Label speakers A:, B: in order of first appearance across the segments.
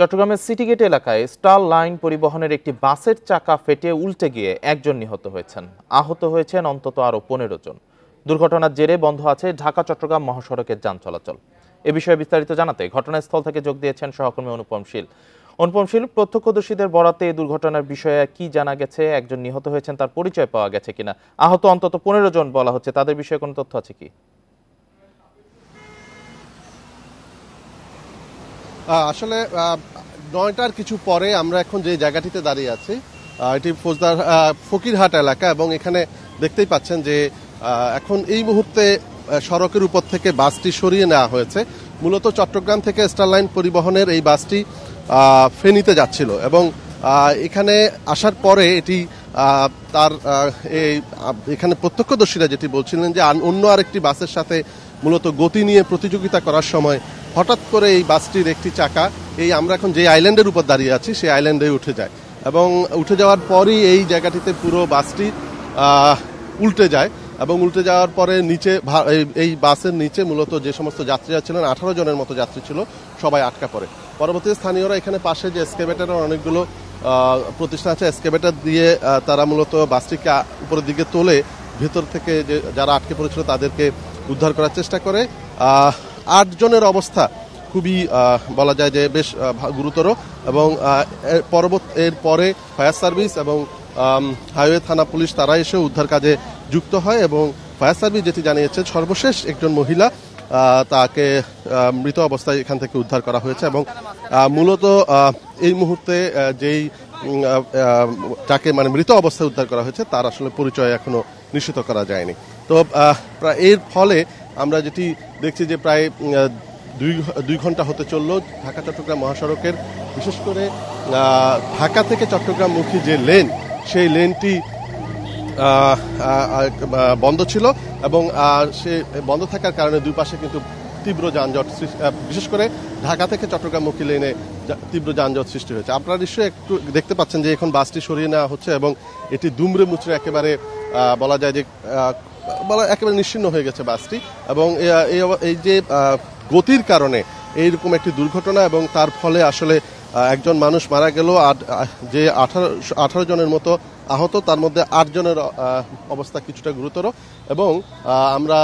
A: চট্টগ্রামের city gate এলাকায় star line পরিবহনের একটি বাসের চাকা ফেটে উল্টে গিয়ে একজন নিহত হয়েছেন আহত হয়েছেন অন্তত আরও পনেরো জন দুর্ঘটনার জেরে বন্ধ আছে ঢাকা চট্টগ্রাম মহাসড়কের যান চলাচল এ বিষয়ে বিস্তারিত জানাতে ঘটনাস্থল থেকে যোগ দিয়েছেন সহকর্মী অনুপম শীল অনুপম শীল প্রত্যক্ষদর্শীদের বরাতে এই দুর্ঘটনার বিষয়ে কি জানা গেছে একজন নিহত হয়েছেন তার পরিচয় পাওয়া গেছে কিনা আহত অন্তত পনেরো জন বলা হচ্ছে তাদের বিষয়ে কোনো তথ্য আছে কি
B: আসলে নয়টার কিছু পরে আমরা এখন যে জায়গাটিতে দাঁড়িয়ে আছি এটি ফৌজদার ফকিরহাট এলাকা এবং এখানে দেখতেই পাচ্ছেন যে এখন এই মুহূর্তে সড়কের উপর থেকে বাসটি সরিয়ে নেওয়া হয়েছে মূলত চট্টগ্রাম থেকে স্টারলাইন পরিবহনের এই বাসটি ফেনীতে যাচ্ছিল এবং এখানে আসার পরে এটি তার এই এখানে প্রত্যক্ষদর্শীরা যেটি বলছিলেন যে অন্য আরেকটি বাসের সাথে মূলত গতি নিয়ে প্রতিযোগিতা করার সময় হঠাৎ করে এই বাসটির একটি চাকা এই আমরা এখন যে আইল্যান্ডের উপর দাঁড়িয়ে আছি সেই আইল্যান্ডে উঠে যায় এবং উঠে যাওয়ার পরই এই জায়গাটিতে পুরো বাসটি উল্টে যায় এবং উল্টে যাওয়ার পরে নিচে এই বাসের নিচে মূলত যে সমস্ত যাত্রীরা ছিলেন আঠারো জনের মতো যাত্রী ছিল সবাই আটকা পড়ে পরবর্তী স্থানীয়রা এখানে পাশে যে এসকেভেটারের অনেকগুলো প্রতিষ্ঠান আছে স্কেবেটার দিয়ে তারা মূলত বাসটিকে উপরের দিকে তোলে ভেতর থেকে যে যারা আটকে পড়েছিল তাদেরকে উদ্ধার করার চেষ্টা করে আটজনের অবস্থা খুবই বলা যায় যে বেশ গুরুতর এবং পরবর্তী এর পরে ফায়ার সার্ভিস এবং হাইওয়ে থানা পুলিশ তারা এসে উদ্ধার কাজে যুক্ত হয় এবং ফায়ার সার্ভিস যেটি জানিয়েছে সর্বশেষ একজন মহিলা তাকে মৃত অবস্থায় এখান থেকে উদ্ধার করা হয়েছে এবং মূলত এই মুহূর্তে যেই যাকে মানে মৃত অবস্থায় উদ্ধার করা হয়েছে তার আসলে পরিচয় এখনো নিশ্চিত করা যায়নি তো এর ফলে আমরা যেটি দেখছি যে প্রায় দুই দুই ঘন্টা হতে চলল ঢাকা চট্টগ্রাম মহাসড়কের বিশেষ করে ঢাকা থেকে চট্টগ্রামমুখী যে লেন সেই লেনটি বন্ধ ছিল এবং সে বন্ধ থাকার কারণে দুই পাশে কিন্তু তীব্র যানজট বিশেষ করে ঢাকা থেকে চট্টগ্রামমুখী লেনে তীব্র যানজট সৃষ্টি হয়েছে আপনারা নিশ্চয়ই একটু দেখতে পাচ্ছেন যে এখন বাসটি সরিয়ে নেওয়া হচ্ছে এবং এটি দুমড়ে মুচড়ে একেবারে বলা যায় যে বলা একেবারে নিশ্চিন্ন হয়ে গেছে বাসটি এবং এই যে গতির কারণে এইরকম একটি দুর্ঘটনা এবং তার ফলে আসলে একজন মানুষ মারা গেল আর যে আঠারো আঠারো জনের মতো আহত তার মধ্যে আটজনের অবস্থা কিছুটা গুরুতর এবং আমরা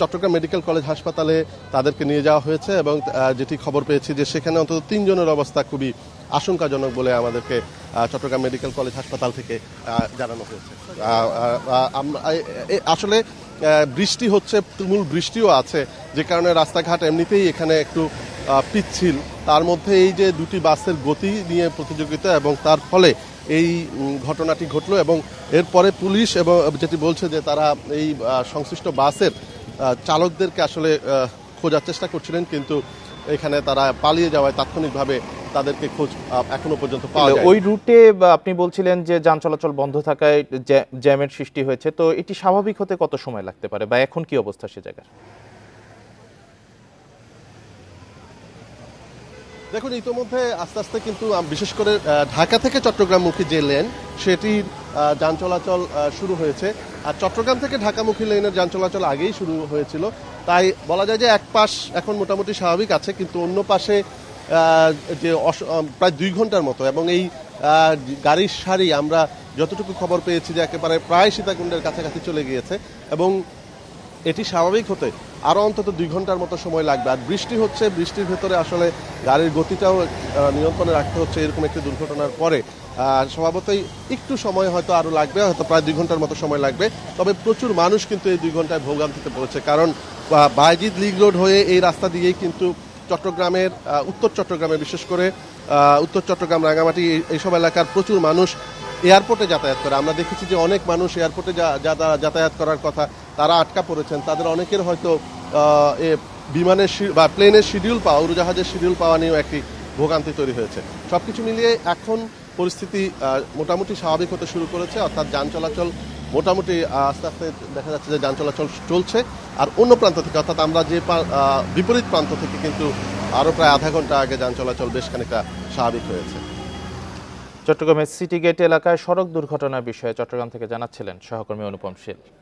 B: চট্টগ্রাম মেডিকেল কলেজ হাসপাতালে তাদেরকে নিয়ে যাওয়া হয়েছে এবং যেটি খবর পেয়েছি যে সেখানে অন্তত তিনজনের অবস্থা খুবই আশঙ্কাজনক বলে আমাদেরকে চট্টগ্রাম মেডিকেল কলেজ হাসপাতাল থেকে জানানো হয়েছে আসলে বৃষ্টি হচ্ছে তুমুল বৃষ্টিও আছে যে কারণে রাস্তাঘাট এমনিতেই এখানে একটু পিচ্ছিল তার মধ্যে এই যে দুটি বাসের গতি নিয়ে প্রতিযোগিতা এবং তার ফলে এই ঘটনাটি ঘটলো এবং এরপরে পুলিশ এবং যেটি বলছে যে তারা এই সংশ্লিষ্ট বাসের চালকদেরকে আসলে খোঁজার চেষ্টা করছিলেন কিন্তু এখানে তারা পালিয়ে যাওয়ায় তাৎক্ষণিকভাবে তাদেরকে খোঁজ এখনো পর্যন্ত পাওয়া যায় ওই
A: রুটে আপনি বলছিলেন যে যান চলাচল বন্ধ থাকায় জ্যামের সৃষ্টি হয়েছে তো এটি স্বাভাবিক হতে কত সময় লাগতে পারে বা এখন কি অবস্থা সে জায়গায়
B: দেখুন ইতোমধ্যে আস্তে আস্তে কিন্তু বিশেষ করে ঢাকা থেকে চট্টগ্রামমুখী যে লেন সেটির যান চলাচল শুরু হয়েছে আর চট্টগ্রাম থেকে ঢাকামুখী লেনের যান চলাচল আগেই শুরু হয়েছিল তাই বলা যায় যে এক পাশ এখন মোটামুটি স্বাভাবিক আছে কিন্তু অন্য পাশে যে প্রায় দুই ঘন্টার মতো এবং এই গাড়ির সারি আমরা যতটুকু খবর পেয়েছি যে একেবারে প্রায় সীতাকুণ্ডের কাছাকাছি চলে গিয়েছে এবং এটি স্বাভাবিক হতে আরও অন্তত দুই ঘন্টার মতো সময় লাগবে আর বৃষ্টি হচ্ছে বৃষ্টির ভেতরে আসলে গাড়ির গতিটাও নিয়ন্ত্রণে রাখতে হচ্ছে এরকম একটি দুর্ঘটনার পরে স্বভাবতই একটু সময় হয়তো আরও লাগবে হয়তো প্রায় দুই ঘন্টার মতো সময় লাগবে তবে প্রচুর মানুষ কিন্তু এই দুই ঘন্টায় ভোগান্তিতে পড়েছে কারণ বাইজিদ লিগ রোড হয়ে এই রাস্তা দিয়েই কিন্তু চট্টগ্রামের উত্তর চট্টগ্রামে বিশেষ করে উত্তর চট্টগ্রাম রাঙামাটি এইসব এলাকার প্রচুর মানুষ এয়ারপোর্টে যাতায়াত করে আমরা দেখেছি যে অনেক মানুষ এয়ারপোর্টে যা যাতায়াত করার কথা তারা আটকা পড়েছেন তাদের অনেকের হয়তো বিমানের বা প্লেনের শিডিউল পাওয়া উড়োজাহাজের শিডিউল পাওয়া নিয়েও একটি ভোগান্তি তৈরি হয়েছে সব কিছু মিলিয়ে এখন পরিস্থিতি মোটামুটি স্বাভাবিক হতে শুরু করেছে অর্থাৎ যান চলাচল মোটামুটি আস্তে আস্তে দেখা যাচ্ছে যে যান চলাচল চলছে আর অন্য প্রান্ত থেকে অর্থাৎ
A: আমরা যে বিপরীত প্রান্ত থেকে কিন্তু আরও প্রায় আধা ঘন্টা আগে যান চলাচল বেশ খানিকটা স্বাভাবিক হয়েছে চট্টগ্রামের সিটি গেট এলাকায় সড়ক দুর্ঘটনা বিষয়ে চট্টগ্রাম থেকে জানাচ্ছিলেন সহকর্মী অনুপম শীল